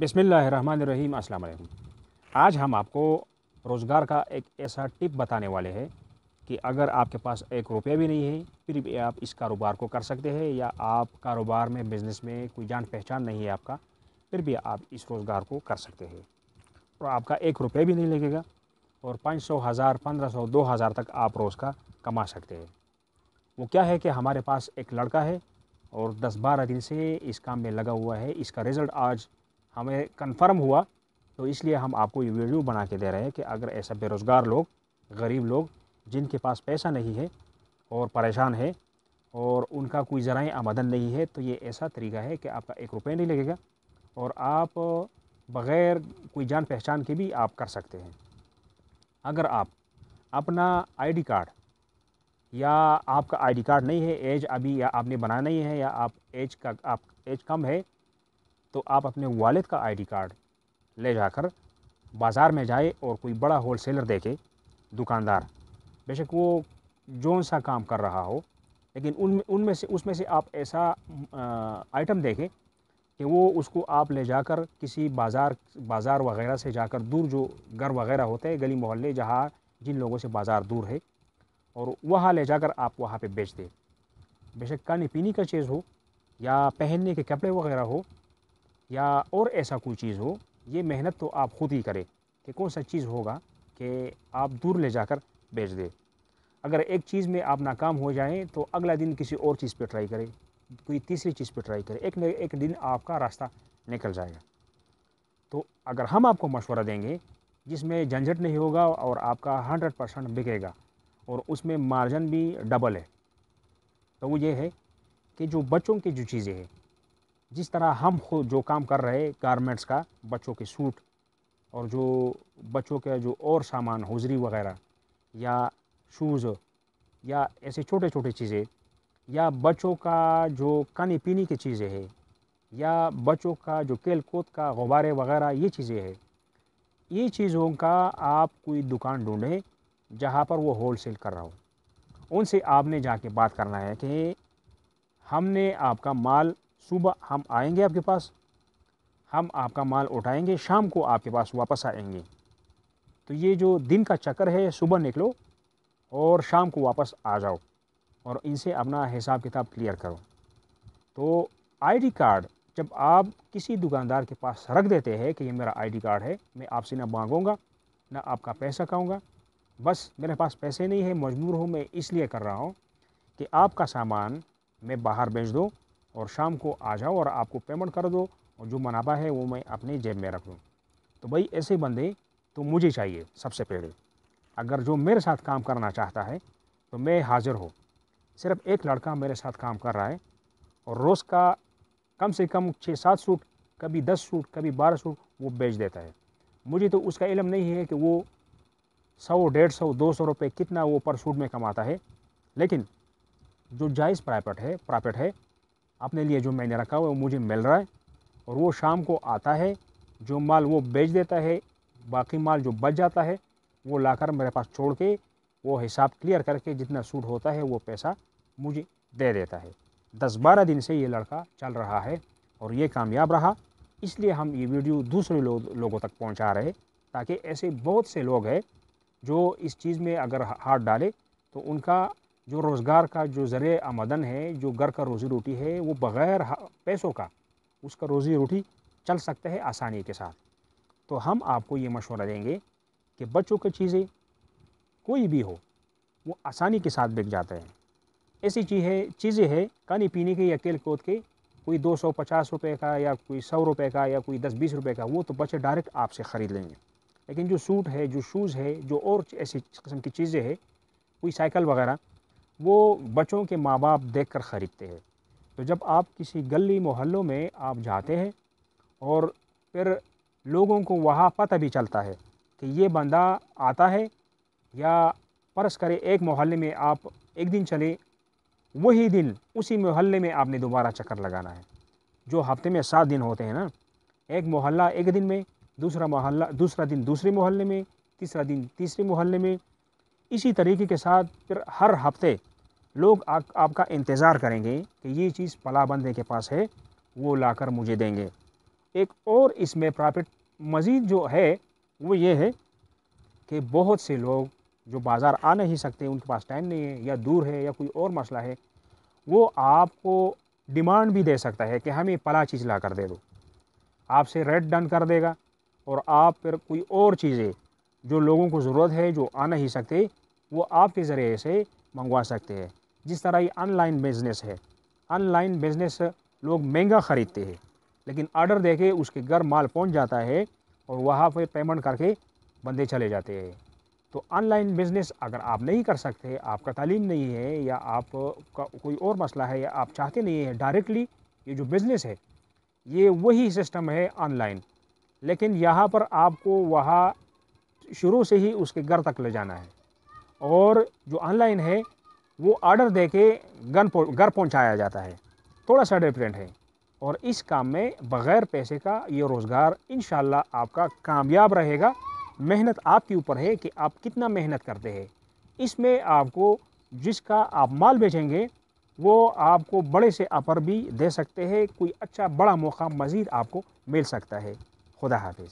बिसमीम् अल्लाम आज हम आपको रोज़गार का एक ऐसा टिप बताने वाले हैं कि अगर आपके पास एक रुपया भी नहीं है फिर भी आप इस कारोबार को कर सकते हैं या आप कारोबार में बिज़नेस में कोई जान पहचान नहीं है आपका फिर भी आप इस रोज़गार को कर सकते हैं और आपका एक रुपया भी नहीं लगेगा और पाँच सौ हज़ार पंद्रह सौ दो हज़ार तक आप रोज़ का कमा सकते हैं वो क्या है कि हमारे पास एक लड़का है और दस बारह दिन से इस काम में लगा हुआ है इसका रिज़ल्ट आज हमें कंफर्म हुआ तो इसलिए हम आपको ये वीडियो बना के दे रहे हैं कि अगर ऐसा बेरोज़गार लोग गरीब लोग जिनके पास पैसा नहीं है और परेशान है और उनका कोई ज़रा आमदन नहीं है तो ये ऐसा तरीका है कि आपका एक रुपये नहीं लगेगा और आप बग़ैर कोई जान पहचान के भी आप कर सकते हैं अगर आप अपना आईडी कार्ड या आपका आईडी कार्ड नहीं है एज अभी या आपने बनाया नहीं है या आप एज का आप एज कम है तो आप अपने वालिद का आईडी कार्ड ले जाकर बाज़ार में जाए और कोई बड़ा होल सेलर देखे दुकानदार बेशक वो जौन सा काम कर रहा हो लेकिन उनमें उनमें से उसमें से आप ऐसा आइटम देखें कि वो उसको आप ले जाकर किसी बाज़ार बाज़ार वगैरह से जाकर दूर जो घर वगैरह होते हैं गली मोहल्ले जहाँ जिन लोगों से बाज़ार दूर है और वहाँ ले जाकर आप वहाँ पे बेच दें बेशक खाने पीने का चीज़ हो या पहनने के कपड़े वगैरह हो या और ऐसा कोई चीज़ हो ये मेहनत तो आप खुद ही करें कि कौन सा चीज़ होगा कि आप दूर ले जाकर बेच दें अगर एक चीज़ में आप नाकाम हो जाएं तो अगला दिन किसी और चीज़ पे ट्राई करें कोई तीसरी चीज़ पे ट्राई करें एक न एक दिन आपका रास्ता निकल जाएगा तो अगर हम आपको मशवरा देंगे जिसमें झंझट नहीं होगा और आपका हंड्रेड परसेंट बिकेगा और उसमें मार्जिन भी डबल है तो वो ये है कि जो बच्चों की जो चीज़ें हैं जिस तरह हम खुद जो काम कर रहे गारमेंट्स का बच्चों के सूट और जो बच्चों के जो और सामान हौजरी वगैरह या शूज़ या ऐसे छोटे छोटे चीज़ें या बच्चों का जो खाने पीने की चीज़ें है या बच्चों का जो खेल कूद का गुब्बारे वगैरह ये चीज़ें है ये चीज़ों का आप कोई दुकान ढूँढें जहाँ पर वो होल सेल कर रहा हो उनसे आपने जाके बात करना है कि हमने आपका माल सुबह हम आएंगे आपके पास हम आपका माल उठाएंगे शाम को आपके पास वापस आएंगे तो ये जो दिन का चक्कर है सुबह निकलो और शाम को वापस आ जाओ और इनसे अपना हिसाब किताब क्लियर करो तो आईडी कार्ड जब आप किसी दुकानदार के पास रख देते हैं कि ये मेरा आईडी कार्ड है मैं आपसे ना मांगूँगा ना आपका पैसा कहूँगा बस मेरे पास पैसे नहीं है मजबूर हूँ मैं इसलिए कर रहा हूँ कि आपका सामान मैं बाहर बेच दूँ और शाम को आ जाओ और आपको पेमेंट कर दो और जो मुनाफा है वो मैं अपनी जेब में रख लूँ तो भाई ऐसे बंदे तो मुझे चाहिए सबसे पहले अगर जो मेरे साथ काम करना चाहता है तो मैं हाज़िर हूँ सिर्फ एक लड़का मेरे साथ काम कर रहा है और रोज़ का कम से कम छः सात सूट कभी दस सूट कभी बारह सूट वो बेच देता है मुझे तो उसका इलम नहीं है कि वो सौ डेढ़ सौ दो सौ रुपये कितना वो पर सूट में कमाता है लेकिन जो जायज़ प्राइवेट है प्राइवेट है अपने लिए जो मैंने रखा हुआ है वो मुझे मिल रहा है और वो शाम को आता है जो माल वो बेच देता है बाकी माल जो बच जाता है वो लाकर मेरे पास छोड़ के वो हिसाब क्लियर करके जितना सूट होता है वो पैसा मुझे दे देता है दस बारह दिन से ये लड़का चल रहा है और ये कामयाब रहा इसलिए हम ये वीडियो दूसरे लो, लोगों तक पहुँचा रहे ताकि ऐसे बहुत से लोग हैं जो इस चीज़ में अगर हाथ डाले तो उनका जो रोज़गार का जो ज़र आमदन है जो घर का रोज़ी रोटी है वो बग़ैर पैसों का उसका रोज़ी रोटी चल सकता है आसानी के साथ तो हम आपको ये मशवरा देंगे कि बच्चों की चीज़ें कोई भी हो वो आसानी के साथ बिक जाते हैं ऐसी चीज़ है चीज़ें है खाने पीने के या तेल कोद के कोई दो सौ पचास रुपये का या कोई सौ रुपये का या कोई दस बीस रुपये का वो तो बच्चे डायरेक्ट आपसे ख़रीद लेंगे लेकिन जो सूट है जो शूज़ है जो और ऐसी किस्म की चीज़ें है कोई साइकिल वगैरह वो बच्चों के माँ बाप देख कर ख़रीदते हैं तो जब आप किसी गली मोहल्लों में आप जाते हैं और फिर लोगों को वहाँ पता भी चलता है कि ये बंदा आता है या परस करे एक मोहल्ले में आप एक दिन चले वही दिन उसी मोहल्ले में आपने दोबारा चक्कर लगाना है जो हफ्ते में सात दिन होते हैं ना एक मोहल्ला एक दिन में दूसरा मोहल्ला दूसरा दिन दूसरे मोहल्ले में तीसरा दिन तीसरे मोहल्ले में इसी तरीके के साथ फिर हर हफ्ते लोग आ, आपका इंतज़ार करेंगे कि ये चीज़ पला बंदे के पास है वो लाकर मुझे देंगे एक और इसमें प्रॉफिट मज़ीद जो है वो ये है कि बहुत से लोग जो बाज़ार आ नहीं सकते उनके पास टाइम नहीं है या दूर है या कोई और मसला है वो आपको डिमांड भी दे सकता है कि हमें पला चीज़ ला कर दे दो आपसे रेट डन कर देगा और आप फिर कोई और चीज़ें जो लोगों को ज़रूरत है जो आ नहीं सकते वो आपके ज़रिए से मंगवा सकते हैं जिस तरह ये ऑनलाइन बिज़नेस है ऑनलाइन बिज़नेस लोग महंगा ख़रीदते हैं लेकिन आर्डर दे के उसके घर माल पहुंच जाता है और वहाँ पर पेमेंट करके बंदे चले जाते हैं तो ऑनलाइन बिज़नेस अगर आप नहीं कर सकते आपका तालीम नहीं है या आप का कोई और मसला है या आप चाहते नहीं हैं डायरेक्टली ये जो बिज़नेस है ये वही सिस्टम है ऑनलाइन लेकिन यहाँ पर आपको वहाँ शुरू से ही उसके घर तक ले जाना है और जो ऑनलाइन है वो आर्डर दे के गन घर पहुँचाया जाता है थोड़ा सा डिफरेंट है और इस काम में बग़ैर पैसे का ये रोज़गार इन आपका कामयाब रहेगा मेहनत आपके ऊपर है कि आप कितना मेहनत करते हैं इसमें आपको जिसका आप माल बेचेंगे वो आपको बड़े से अपर भी दे सकते हैं कोई अच्छा बड़ा मौका मज़ीद आपको मिल सकता है खुदा हाफिज़